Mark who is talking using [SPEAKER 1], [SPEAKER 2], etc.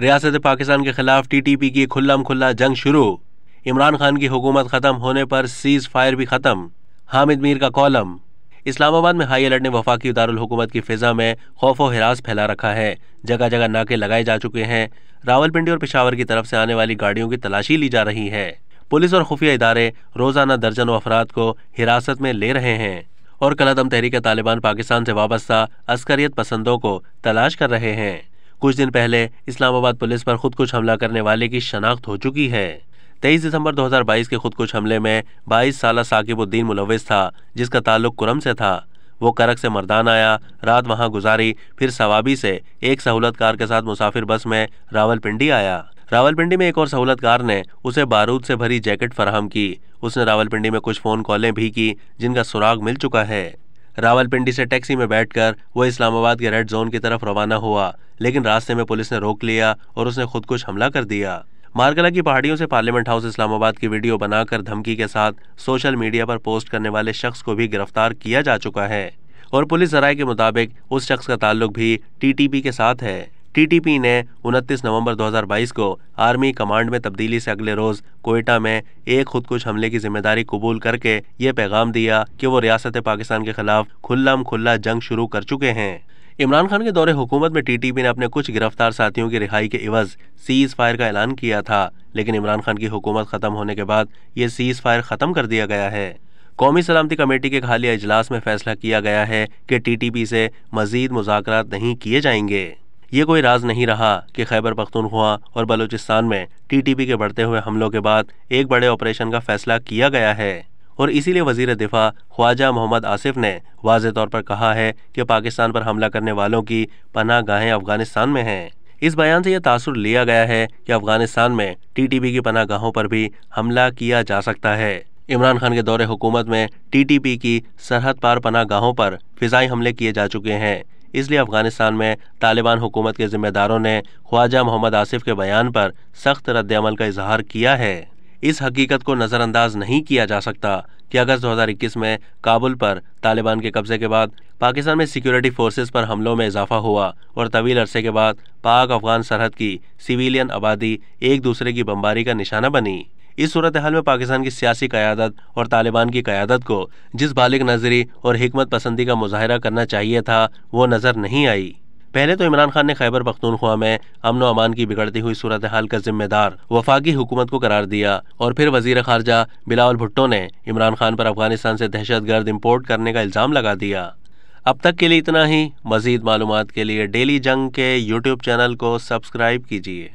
[SPEAKER 1] रियासत पाकिस्तान के खिलाफ टीटीपी की खुल्लम खुल्ला जंग शुरू इमरान खान की हुकूमत ख़त्म होने पर सीज़ फायर भी ख़त्म हामिद मीर का कॉलम इस्लामाबाद में हाई अलर्ट ने वफाकी दारकूमत की फ़िज़ा में खौफ व हिरास फैला रखा है जगह जगह नाके लगाए जा चुके हैं रावलपिंडी और पिशावर की तरफ से आने वाली गाड़ियों की तलाशी ली जा रही है पुलिस और खुफिया इदारे रोज़ाना दर्जनों अफराद को हिरासत में ले रहे हैं और कलादम तहरीक तालिबान पाकिस्तान से वाबस्ता अस्करियत पसंदों को तलाश कर रहे हैं कुछ दिन पहले इस्लामाबाद पुलिस पर खुदकुश हमला करने वाले की शनाख्त हो चुकी है तेईस दिसंबर 2022 के खुदकुश हमले में 22 साल साकिबुद्दीन मुलविस था जिसका ताल्लुक कुरम से था वो करक से मरदान आया रात वहाँ गुजारी फिर सवाबी से एक सहूलत कार के साथ मुसाफिर बस में रावलपिंडी आया रावलपिंडी में एक और सहूलत कार ने उसे बारूद से भरी जैकेट फराहम की उसने रावलपिंडी में कुछ फ़ोन कॉलें भी की जिनका सुराग मिल चुका है रावलपिंडी से टैक्सी में बैठकर वह इस्लामाबाद के रेड जोन की तरफ रवाना हुआ लेकिन रास्ते में पुलिस ने रोक लिया और उसने खुद कुछ हमला कर दिया मारकला की पहाड़ियों से पार्लियामेंट हाउस इस्लामाबाद की वीडियो बनाकर धमकी के साथ सोशल मीडिया पर पोस्ट करने वाले शख्स को भी गिरफ्तार किया जा चुका है और पुलिस जराये के मुताबिक उस शख्स का ताल्लुक भी टीटीपी के साथ है टीटीपी ने 29 नवंबर 2022 को आर्मी कमांड में तब्दीली से अगले रोज कोयटा में एक खुदकुश हमले की जिम्मेदारी कबूल करके ये पैगाम दिया कि वो रियासत पाकिस्तान के खिलाफ खुल्लम खुल्ला जंग शुरू कर चुके हैं इमरान खान के दौरे हुकूमत में टीटीपी ने अपने कुछ गिरफ्तार साथियों की रिहाई के इवज सीज फायर का ऐलान किया था लेकिन इमरान खान की हुकूमत खत्म होने के बाद ये सीज फायर खत्म कर दिया गया है कौमी सलामती कमेटी के खाली अजलास में फैसला किया गया है कि टीटीपी से मजीद मुजाकर नहीं किए जाएंगे ये कोई राज नहीं रहा कि खैबर पख्तूनख्वा और बलूचिस्तान में टीटीपी के बढ़ते हुए हमलों के बाद एक बड़े ऑपरेशन का फैसला किया गया है और इसीलिए वजीर दिफा ख्वाजा मोहम्मद आसिफ ने वाज तौर पर कहा है कि पाकिस्तान पर हमला करने वालों की पना गाहें अफगानिस्तान में हैं इस बयान से यह तासर लिया गया है कि अफगानिस्तान में टीटीपी की पना गाहों पर भी हमला किया जा सकता है इमरान खान के दौरे हुकूमत में टीटीपी की सरहद पार पना गाहों पर फिजाई हमले किए जा चुके हैं इसलिए अफगानिस्तान में तालिबान हुकूमत के जिम्मेदारों ने ख्वाजा मोहम्मद आसिफ के बयान पर सख्त रद्दमल का इजहार किया है इस हकीकत को नज़रअंदाज नहीं किया जा सकता कि अगस्त 2021 में काबुल पर तालिबान के कब्जे के बाद पाकिस्तान में सिक्योरिटी फोर्सेस पर हमलों में इजाफा हुआ और तवील अरसे के बाद पाक अफगान सरहद की सिविलियन आबादी एक दूसरे की बमबारी का निशाना बनी इस सूरत हाल में पाकिस्तान की सियासी क्यादत और तालिबान की क्यादत को जिस बालिक नजरी और हमत पसंदी का मुजाहरा करना चाहिए था वो नज़र नहीं आई पहले तो इमरान खान ने खैबर पख्तूनख्वा में अमन अमान की बिगड़ती हुई सूरत हाल का जिम्मेदार वफाकी हुकूमत को करार दिया और फिर वजीर खारजा बिलावल भुट्टो ने इमरान खान पर अफगानिस्तान से दहशत गर्द इम्पोर्ट करने का इल्ज़ाम लगा दिया अब तक के लिए इतना ही मज़ीद मालूम के लिए डेली जंग के यूट्यूब चैनल को सब्सक्राइब कीजिए